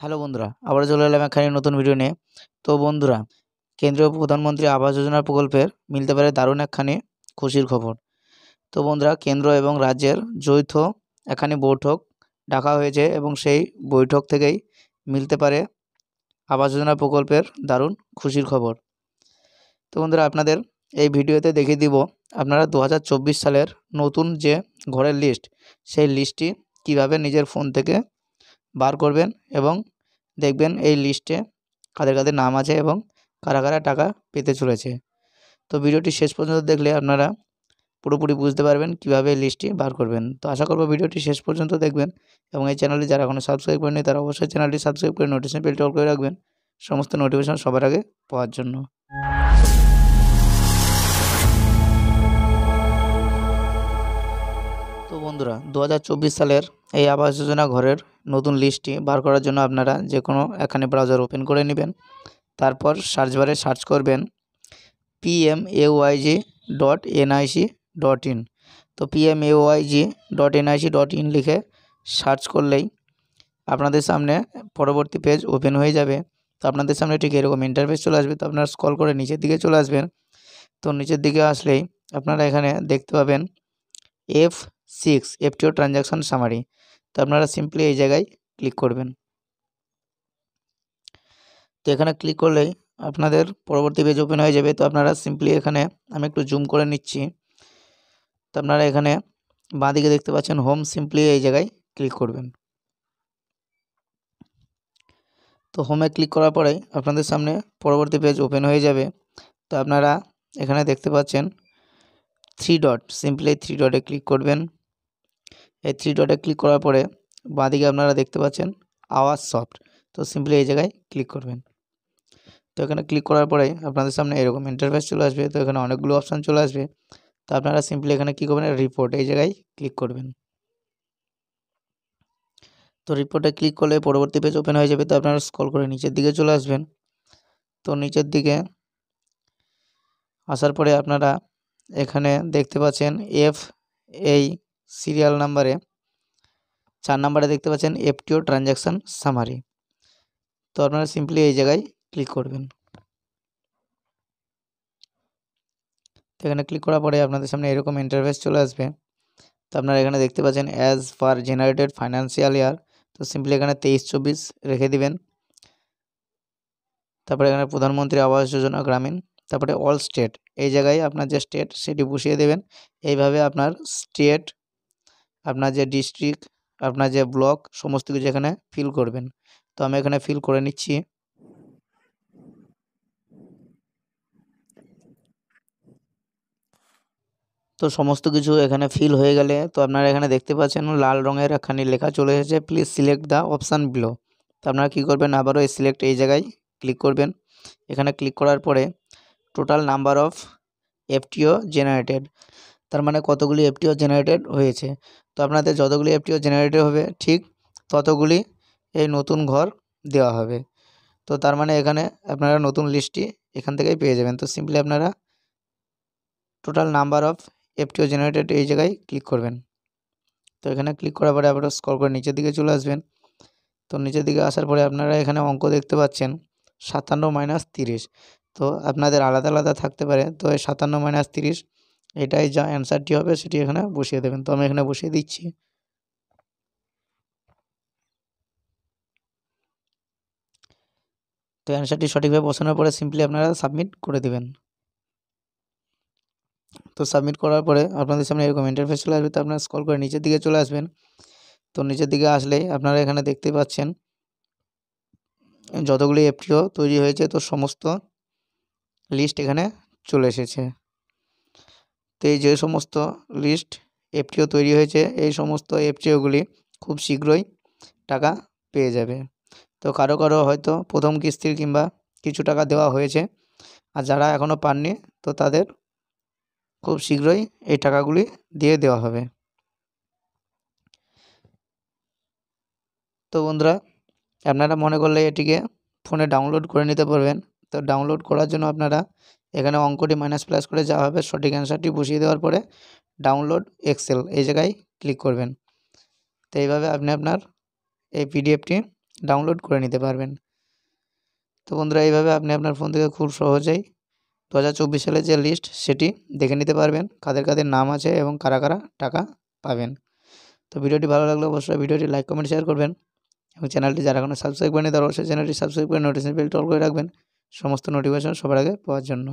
hello বন্ধুরা আবার চলে এলাম এখানে নতুন ভিডিও নিয়ে তো বন্ধুরা কেন্দ্রীয় প্রধানমন্ত্রী আবাস যোজনা প্রকল্পের মিলতে পারে দারুণ একখানি খুশির খবর তো বন্ধুরা কেন্দ্র এবং রাজ্যের যৌথ এখানে বৈঠক ডাকা হয়েছে এবং সেই বৈঠক থেকেই মিলতে পারে আবাস যোজনা প্রকল্পের দারুণ খুশির খবর তো বন্ধুরা আপনাদের এই ভিডিওতে দেখিয়ে দিব আপনারা দু সালের নতুন যে ঘরের লিস্ট সেই লিস্টটি কিভাবে নিজের ফোন থেকে বার করবেন এবং দেখবেন এই লিস্টে কাদের কাদের নাম আছে এবং কারা কারা টাকা পেতে চলেছে তো ভিডিওটি শেষ পর্যন্ত দেখলে আপনারা পুরোপুরি বুঝতে পারবেন কিভাবে লিস্টটি বার করবেন তো আশা করব ভিডিওটি শেষ পর্যন্ত দেখবেন এবং এই চ্যানেলটি যারা এখনও সাবস্ক্রাইব করেনি তারা অবশ্যই চ্যানেলটি সাবস্ক্রাইব করে নোটিফিকেশন বেলটি অল করে রাখবেন সমস্ত নোটিফিকেশন সবার আগে পাওয়ার জন্য তো বন্ধুরা দু সালের এই আবাস যোজনা ঘরের নতুন লিস্টটি বার করার জন্য আপনারা যে কোনো এখানে ব্রাউজার ওপেন করে নেবেন তারপর সার্চ বারে সার্চ করবেন PMAYG dot NIC dot in তো PMAYG dot NIC dot in লিখে সার্চ করলেই আপনাদের সামনে পরবর্তী পেজ ওপেন হয়ে যাবে তো আপনাদের সামনে ঠিক এরকম ইন্টারফেস চলে আসবে তো আপনারা স্কল করে নিচের দিকে চলে আসবেন তো নিচের দিকে আসলেই আপনারা এখানে দেখতে পাবেন F six FTO transaction summary তো আপনারা সিম্পলি এই জায়গায় ক্লিক করবেন তো এখানে ক্লিক করলেই আপনাদের পরবর্তী পেজ ওপেন হয়ে যাবে তো আপনারা সিম্পলি এখানে আমি একটু জুম করে নিচ্ছি তো আপনারা এখানে বাঁদিকে দেখতে পাচ্ছেন হোম সিম্পলি এই জায়গায় ক্লিক করবেন তো হোমে ক্লিক করার পরে আপনাদের সামনে পরবর্তী পেজ ওপেন হয়ে যাবে তো আপনারা এখানে দেখতে পাচ্ছেন থ্রি ডট সিম্পলি থ্রি ডটে ক্লিক করবেন এই থ্রি ডটে ক্লিক করার পরে বাঁদিকে আপনারা দেখতে পাচ্ছেন আওয়াজ সফট তো সিম্পলি এই জায়গায় ক্লিক করবেন তো এখানে ক্লিক করার পরে আপনাদের সামনে এরকম ইন্টারফেস চলে আসবে তো এখানে অনেকগুলো অপশান চলে আসবে তো আপনারা সিম্পলি এখানে কী করবেন রিপোর্ট এই জায়গায় ক্লিক করবেন তো রিপোর্টে ক্লিক করলে পরবর্তী পেজ ওপেন হয়ে যাবে তো আপনারা স্কল করে নিচের দিকে চলে আসবেন তো নিচের দিকে আসার পরে আপনারা এখানে দেখতে পাচ্ছেন এফ এই সিরিয়াল নাম্বারে চার নাম্বারে দেখতে পাচ্ছেন এফটিও ট্রানজ্যাকশান সামারি তো আপনারা সিম্পলি এই জায়গায় ক্লিক করবেন তো এখানে ক্লিক করার পরে আপনাদের সামনে এরকম ইন্টারভেস চলে আসবে তো আপনারা এখানে দেখতে পাচ্ছেন as far generated financial year তো সিম্পলি এখানে তেইশ চব্বিশ রেখে দিবেন তারপরে এখানে প্রধানমন্ত্রী আবাস যোজনা গ্রামীণ তারপরে অল স্টেট এই জায়গায় আপনার যে স্টেট সেটি বসিয়ে দেবেন এইভাবে আপনার স্টেট আপনার যে ডিস্ট্রিক্ট আপনার যে ব্লক সমস্ত কিছু এখানে ফিল করবেন তো আমি এখানে ফিল করে নিচ্ছি তো সমস্ত কিছু এখানে ফিল হয়ে গেলে তো আপনারা এখানে দেখতে পাচ্ছেন লাল রঙের একখানি লেখা চলে এসেছে please select the option below তো আপনারা কী করবেন আবারও এই সিলেক্ট এই জায়গায় ক্লিক করবেন এখানে ক্লিক করার পরে total number of FTO generated তার মানে কতগুলি এফটিও জেনারেটেড হয়েছে তো আপনাদের যতগুলি এফটিও জেনারেটেড হবে ঠিক ততগুলি এই নতুন ঘর দেওয়া হবে তো তার মানে এখানে আপনারা নতুন লিস্টটি এখান থেকেই পেয়ে যাবেন তো সিম্পলি আপনারা total number of FTO generated এই জায়গায় ক্লিক করবেন তো এখানে ক্লিক করার পরে আপনারা স্কল করে নিচের দিকে চলে আসবেন তো নিচের দিকে আসার পরে আপনারা এখানে অঙ্ক দেখতে পাচ্ছেন সাতান্ন মাইনাস তিরিশ তো আপনাদের আলাদা আলাদা থাকতে পারে তো এই সাতান্ন মাইনাস তিরিশ এটাই যা অ্যান্সারটি হবে সেটি এখানে বসিয়ে দেবেন তো আমি এখানে বসিয়ে দিচ্ছি তো অ্যান্সারটি সঠিকভাবে বসানোর পরে সিম্পলি আপনারা সাবমিট করে দেবেন তো সাবমিট করার পরে আপনাদের সামনে এরকম ইন্টারফেস চলে আসবে তো আপনারা স্কল করে নিচের দিকে চলে আসবেন তো নিচের দিকে আসলেই আপনারা এখানে দেখতে পাচ্ছেন যতগুলি এফটিও তৈরি হয়েছে তো সমস্ত লিস্ট এখানে চলে এসেছে তো এই যে সমস্ত লিস্ট এফটিও তৈরি হয়েছে এই সমস্ত এফটিওগুলি খুব শীঘ্রই টাকা পেয়ে যাবে তো কারো কারো হয়তো প্রথম কিস্তির কিংবা কিছু টাকা দেওয়া হয়েছে আর যারা এখনও পাননি তো তাদের খুব শীঘ্রই এই টাকাগুলি দিয়ে দেওয়া হবে তো বন্ধুরা আপনারা মনে করলে এটিকে ফোনে ডাউনলোড করে নিতে পারবেন তো ডাউনলোড করার জন্য আপনারা এখানে অঙ্কটি মাইনাস প্লাস করে যা হবে সঠিক অ্যান্সারটি বসিয়ে দেওয়ার পরে ডাউনলোড এক্সেল এই জায়গায় ক্লিক করবেন তো এইভাবে আপনি আপনার এই পিডিএফটি ডাউনলোড করে নিতে পারবেন তো বন্ধুরা এইভাবে আপনি আপনার ফোন থেকে খুব সহজেই দু হাজার সালের যে লিস্ট সেটি দেখে নিতে পারবেন কাদের কাদের নাম আছে এবং কারা কারা টাকা পাবেন তো ভিডিওটি ভালো লাগলে অবশ্যই ভিডিওটি লাইক কমেন্ট শেয়ার করবেন এবং চ্যানেলটি যারা এখনও সাবস্ক্রাইব করেনি তারা অবশ্যই চ্যানেলটি সাবস্ক্রাইব করে নোটিফিকেশন বেলটি অল করে রাখবেন সমস্ত নোটিফিকেশান সবার আগে পাওয়ার জন্য